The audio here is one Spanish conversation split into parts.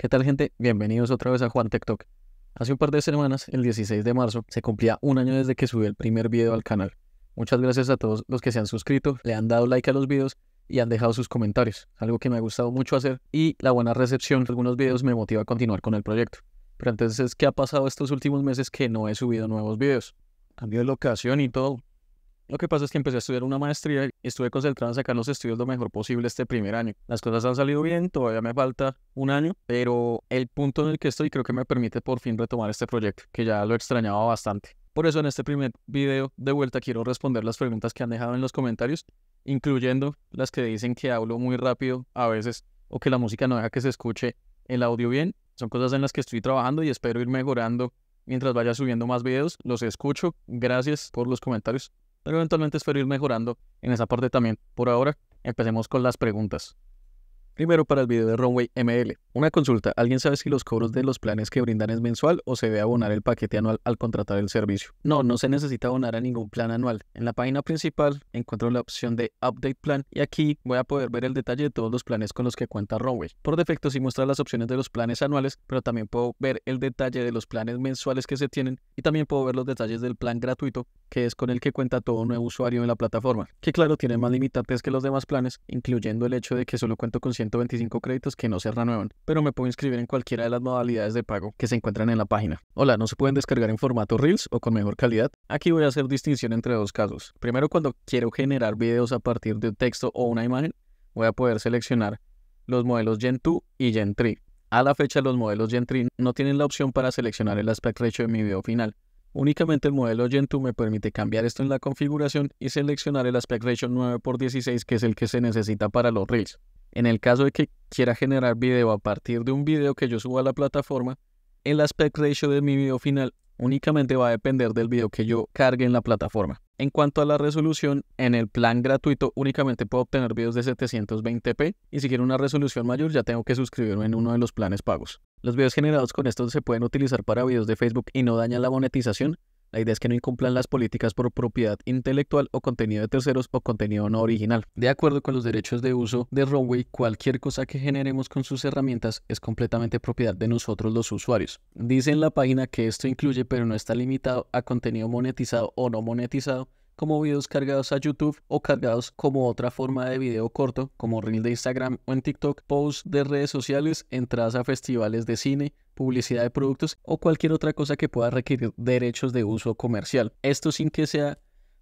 ¿Qué tal gente? Bienvenidos otra vez a Juan Talk. Hace un par de semanas, el 16 de marzo, se cumplía un año desde que subí el primer video al canal. Muchas gracias a todos los que se han suscrito, le han dado like a los videos y han dejado sus comentarios, algo que me ha gustado mucho hacer y la buena recepción de algunos videos me motiva a continuar con el proyecto. Pero entonces, ¿qué ha pasado estos últimos meses que no he subido nuevos videos? Cambio de locación y todo, lo que pasa es que empecé a estudiar una maestría y estuve concentrado en sacar los estudios lo mejor posible este primer año. Las cosas han salido bien, todavía me falta un año, pero el punto en el que estoy creo que me permite por fin retomar este proyecto, que ya lo extrañaba bastante. Por eso en este primer video de vuelta quiero responder las preguntas que han dejado en los comentarios, incluyendo las que dicen que hablo muy rápido a veces o que la música no deja que se escuche el audio bien. Son cosas en las que estoy trabajando y espero ir mejorando mientras vaya subiendo más videos. Los escucho. Gracias por los comentarios pero eventualmente espero ir mejorando en esa parte también. Por ahora, empecemos con las preguntas. Primero para el video de Runway ML. Una consulta, ¿alguien sabe si los cobros de los planes que brindan es mensual o se debe abonar el paquete anual al contratar el servicio? No, no se necesita abonar a ningún plan anual. En la página principal encuentro la opción de Update Plan y aquí voy a poder ver el detalle de todos los planes con los que cuenta Runway. Por defecto sí muestra las opciones de los planes anuales, pero también puedo ver el detalle de los planes mensuales que se tienen y también puedo ver los detalles del plan gratuito que es con el que cuenta todo nuevo usuario en la plataforma, que claro tiene más limitantes que los demás planes, incluyendo el hecho de que solo cuento con 100 125 créditos que no se renuevan, pero me puedo inscribir en cualquiera de las modalidades de pago que se encuentran en la página. Hola, no se pueden descargar en formato Reels o con mejor calidad. Aquí voy a hacer distinción entre dos casos. Primero, cuando quiero generar videos a partir de un texto o una imagen, voy a poder seleccionar los modelos Gen 2 y Gen 3. A la fecha, los modelos Gen 3 no tienen la opción para seleccionar el aspect ratio de mi video final. Únicamente el modelo Gen 2 me permite cambiar esto en la configuración y seleccionar el aspect ratio 9x16 que es el que se necesita para los Reels. En el caso de que quiera generar video a partir de un video que yo suba a la plataforma, el aspect ratio de mi video final únicamente va a depender del video que yo cargue en la plataforma. En cuanto a la resolución, en el plan gratuito únicamente puedo obtener videos de 720p y si quiero una resolución mayor ya tengo que suscribirme en uno de los planes pagos. Los videos generados con estos se pueden utilizar para videos de Facebook y no dañan la monetización, la idea es que no incumplan las políticas por propiedad intelectual o contenido de terceros o contenido no original. De acuerdo con los derechos de uso de Runway, cualquier cosa que generemos con sus herramientas es completamente propiedad de nosotros los usuarios. Dice en la página que esto incluye, pero no está limitado a contenido monetizado o no monetizado, como videos cargados a YouTube o cargados como otra forma de video corto, como reel de Instagram o en TikTok, posts de redes sociales, entradas a festivales de cine, publicidad de productos o cualquier otra cosa que pueda requerir derechos de uso comercial. Esto sin que sea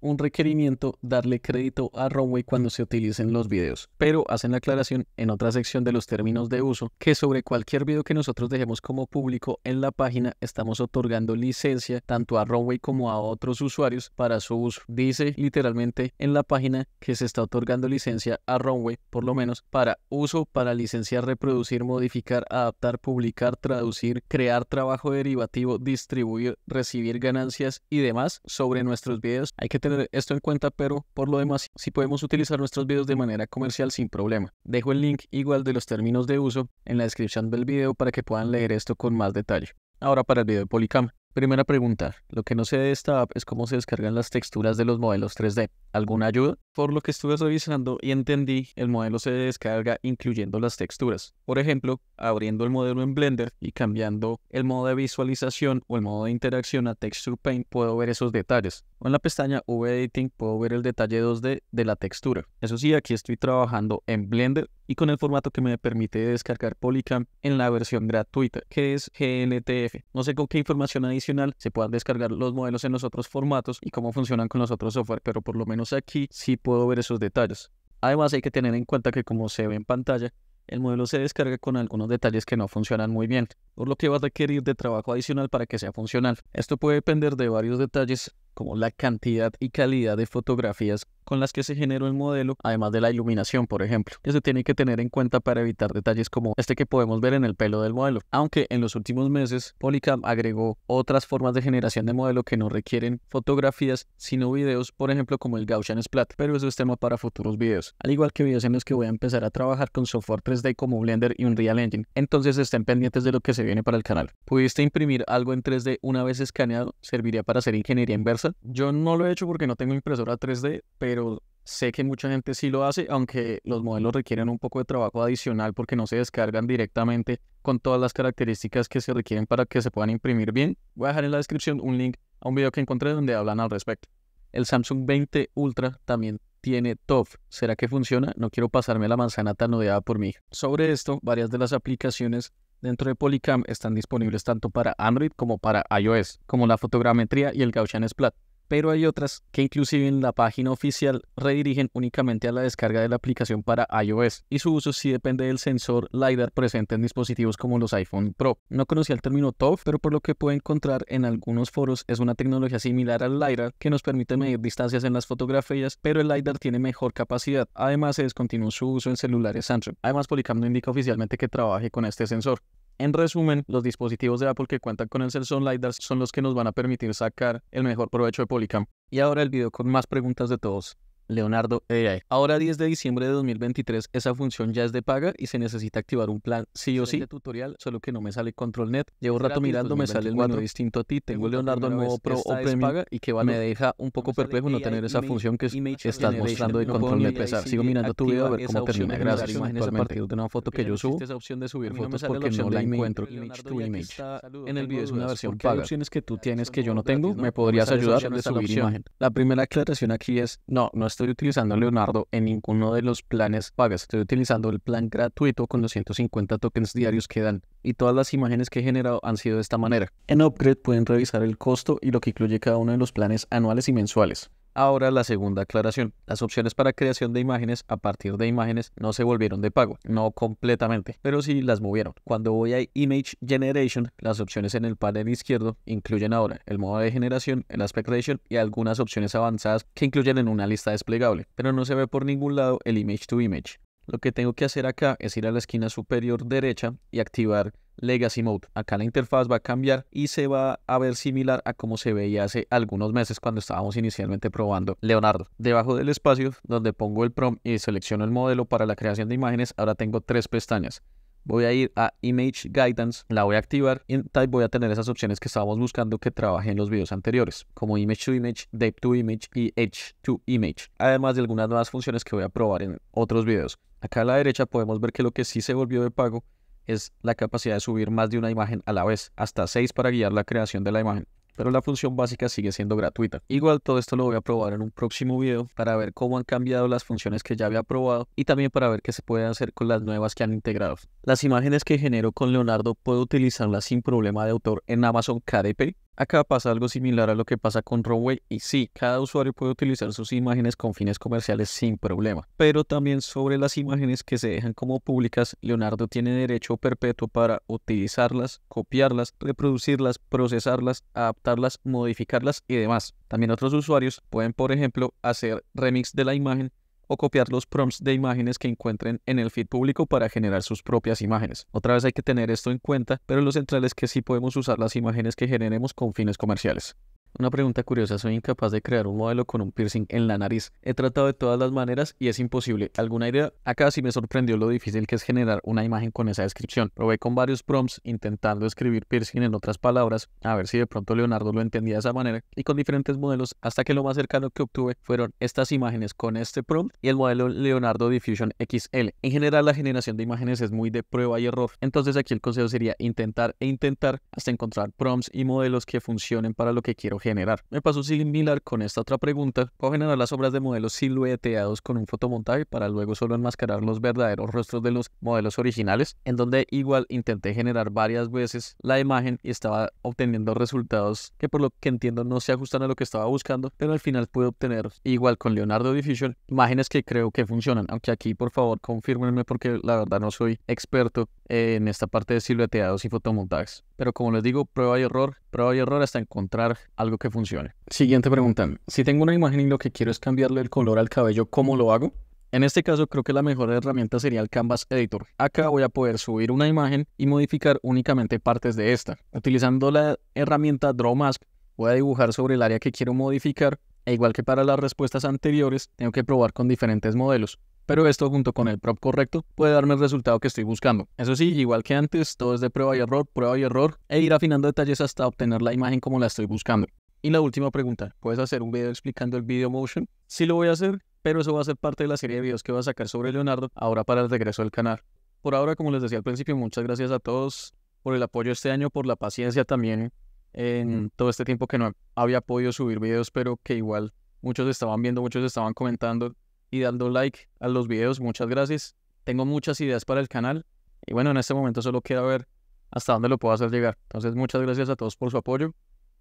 un requerimiento darle crédito a Runway cuando se utilicen los videos, pero hacen la aclaración en otra sección de los términos de uso que sobre cualquier video que nosotros dejemos como público en la página estamos otorgando licencia tanto a Runway como a otros usuarios para su uso. Dice literalmente en la página que se está otorgando licencia a Runway, por lo menos para uso, para licenciar, reproducir, modificar, adaptar, publicar, traducir, crear trabajo derivativo, distribuir, recibir ganancias y demás sobre nuestros videos. Hay que tener esto en cuenta, pero por lo demás, si podemos utilizar nuestros vídeos de manera comercial sin problema. Dejo el link igual de los términos de uso en la descripción del vídeo para que puedan leer esto con más detalle. Ahora para el video de Polycam. Primera pregunta, lo que no sé de esta app es cómo se descargan las texturas de los modelos 3D. ¿Alguna ayuda? Por lo que estuve revisando y entendí, el modelo se descarga incluyendo las texturas. Por ejemplo, abriendo el modelo en Blender y cambiando el modo de visualización o el modo de interacción a Texture Paint puedo ver esos detalles. O en la pestaña V-Editing puedo ver el detalle 2D de la textura. Eso sí, aquí estoy trabajando en Blender y con el formato que me permite descargar Polycam en la versión gratuita, que es GLTF. No sé con qué información hay se puedan descargar los modelos en los otros formatos y cómo funcionan con los otros software, pero por lo menos aquí sí puedo ver esos detalles. Además hay que tener en cuenta que como se ve en pantalla, el modelo se descarga con algunos detalles que no funcionan muy bien, por lo que va a requerir de trabajo adicional para que sea funcional. Esto puede depender de varios detalles como la cantidad y calidad de fotografías con las que se generó el modelo, además de la iluminación, por ejemplo, Eso tiene que tener en cuenta para evitar detalles como este que podemos ver en el pelo del modelo. Aunque en los últimos meses Polycam agregó otras formas de generación de modelo que no requieren fotografías, sino videos, por ejemplo, como el Gaussian Splat, pero eso es tema para futuros videos. Al igual que videos en los que voy a empezar a trabajar con software 3D como Blender y Unreal Engine. Entonces estén pendientes de lo que se viene para el canal. ¿Pudiste imprimir algo en 3D una vez escaneado? ¿Serviría para hacer ingeniería inversa? Yo no lo he hecho porque no tengo impresora 3D, pero sé que mucha gente sí lo hace, aunque los modelos requieren un poco de trabajo adicional porque no se descargan directamente con todas las características que se requieren para que se puedan imprimir bien. Voy a dejar en la descripción un link a un video que encontré donde hablan al respecto. El Samsung 20 Ultra también tiene TOF. ¿Será que funciona? No quiero pasarme la manzana tan odiada por mí. Sobre esto, varias de las aplicaciones Dentro de Polycam están disponibles tanto para Android como para iOS, como la fotogrametría y el Gaussian Splat pero hay otras que inclusive en la página oficial redirigen únicamente a la descarga de la aplicación para iOS y su uso sí depende del sensor LiDAR presente en dispositivos como los iPhone Pro. No conocía el término TOF, pero por lo que puedo encontrar en algunos foros es una tecnología similar al LiDAR que nos permite medir distancias en las fotografías, pero el LiDAR tiene mejor capacidad. Además se descontinuó su uso en celulares Android. Además Polycam no indica oficialmente que trabaje con este sensor. En resumen, los dispositivos de Apple que cuentan con el sensor LiDAR son los que nos van a permitir sacar el mejor provecho de Polycam. Y ahora el video con más preguntas de todos. Leonardo AI. Ahora 10 de diciembre de 2023 esa función ya es de paga y se necesita activar un plan sí o sí. tutorial, solo que no me sale control net. Llevo rato mirando, me sale el menú distinto a ti. Tengo Leonardo nuevo Pro o Premium y que Me deja un poco perplejo no tener esa función que estás mostrando de control net pesar. Sigo mirando tu video a ver cómo termina. Gracias. Imágenes a partir de una foto que yo subo. Esa opción de subir fotos porque no la encuentro. image. En el video es una versión paga. opciones que tú ah, tienes que yo no tengo? ¿Me podrías ayudar a subir imagen? La primera aclaración aquí es no, no está estoy utilizando Leonardo en ninguno de los planes pagas. Estoy utilizando el plan gratuito con los 150 tokens diarios que dan y todas las imágenes que he generado han sido de esta manera. En Upgrade pueden revisar el costo y lo que incluye cada uno de los planes anuales y mensuales. Ahora la segunda aclaración. Las opciones para creación de imágenes a partir de imágenes no se volvieron de pago, no completamente, pero sí las movieron. Cuando voy a Image Generation, las opciones en el panel izquierdo incluyen ahora el modo de generación, el aspect ratio y algunas opciones avanzadas que incluyen en una lista desplegable, pero no se ve por ningún lado el image to image. Lo que tengo que hacer acá es ir a la esquina superior derecha y activar Legacy Mode. Acá la interfaz va a cambiar y se va a ver similar a como se veía hace algunos meses cuando estábamos inicialmente probando Leonardo. Debajo del espacio donde pongo el prompt y selecciono el modelo para la creación de imágenes, ahora tengo tres pestañas. Voy a ir a Image Guidance, la voy a activar y en voy a tener esas opciones que estábamos buscando que trabajé en los videos anteriores, como Image to Image, Depth to Image y Edge to Image, además de algunas nuevas funciones que voy a probar en otros videos. Acá a la derecha podemos ver que lo que sí se volvió de pago es la capacidad de subir más de una imagen a la vez, hasta 6 para guiar la creación de la imagen pero la función básica sigue siendo gratuita. Igual todo esto lo voy a probar en un próximo video para ver cómo han cambiado las funciones que ya había probado y también para ver qué se puede hacer con las nuevas que han integrado. Las imágenes que genero con Leonardo puedo utilizarlas sin problema de autor en Amazon KDP Acá pasa algo similar a lo que pasa con Rowway y sí, cada usuario puede utilizar sus imágenes con fines comerciales sin problema, pero también sobre las imágenes que se dejan como públicas, Leonardo tiene derecho perpetuo para utilizarlas, copiarlas, reproducirlas, procesarlas, adaptarlas, modificarlas y demás. También otros usuarios pueden, por ejemplo, hacer remix de la imagen o copiar los prompts de imágenes que encuentren en el feed público para generar sus propias imágenes. Otra vez hay que tener esto en cuenta, pero lo central es que sí podemos usar las imágenes que generemos con fines comerciales. Una pregunta curiosa, soy incapaz de crear un modelo con un piercing en la nariz. He tratado de todas las maneras y es imposible. ¿Alguna idea? Acá sí me sorprendió lo difícil que es generar una imagen con esa descripción. Probé con varios prompts intentando escribir piercing en otras palabras, a ver si de pronto Leonardo lo entendía de esa manera, y con diferentes modelos hasta que lo más cercano que obtuve fueron estas imágenes con este prompt y el modelo Leonardo Diffusion XL. En general la generación de imágenes es muy de prueba y error, entonces aquí el consejo sería intentar e intentar hasta encontrar prompts y modelos que funcionen para lo que quiero generar. Me pasó similar con esta otra pregunta, puedo generar las obras de modelos silueteados con un fotomontaje para luego solo enmascarar los verdaderos rostros de los modelos originales, en donde igual intenté generar varias veces la imagen y estaba obteniendo resultados que por lo que entiendo no se ajustan a lo que estaba buscando, pero al final pude obtener igual con Leonardo Diffusion imágenes que creo que funcionan, aunque aquí por favor confirmenme porque la verdad no soy experto eh, en esta parte de silueteados y fotomontajes. Pero como les digo, prueba y error, prueba y error hasta encontrar algo que funcione. Siguiente pregunta. Si tengo una imagen y lo que quiero es cambiarle el color al cabello, ¿cómo lo hago? En este caso creo que la mejor herramienta sería el Canvas Editor. Acá voy a poder subir una imagen y modificar únicamente partes de esta. Utilizando la herramienta Draw Mask voy a dibujar sobre el área que quiero modificar e igual que para las respuestas anteriores tengo que probar con diferentes modelos pero esto junto con el prop correcto puede darme el resultado que estoy buscando. Eso sí, igual que antes, todo es de prueba y error, prueba y error, e ir afinando detalles hasta obtener la imagen como la estoy buscando. Y la última pregunta, ¿puedes hacer un video explicando el video motion? Sí lo voy a hacer, pero eso va a ser parte de la serie de videos que voy a sacar sobre Leonardo ahora para el regreso del canal. Por ahora, como les decía al principio, muchas gracias a todos por el apoyo este año, por la paciencia también en todo este tiempo que no había podido subir videos, pero que igual muchos estaban viendo, muchos estaban comentando y dando like a los videos. Muchas gracias. Tengo muchas ideas para el canal y bueno, en este momento solo quiero ver hasta dónde lo puedo hacer llegar. Entonces, muchas gracias a todos por su apoyo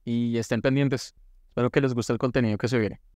y estén pendientes. Espero que les guste el contenido que se viene.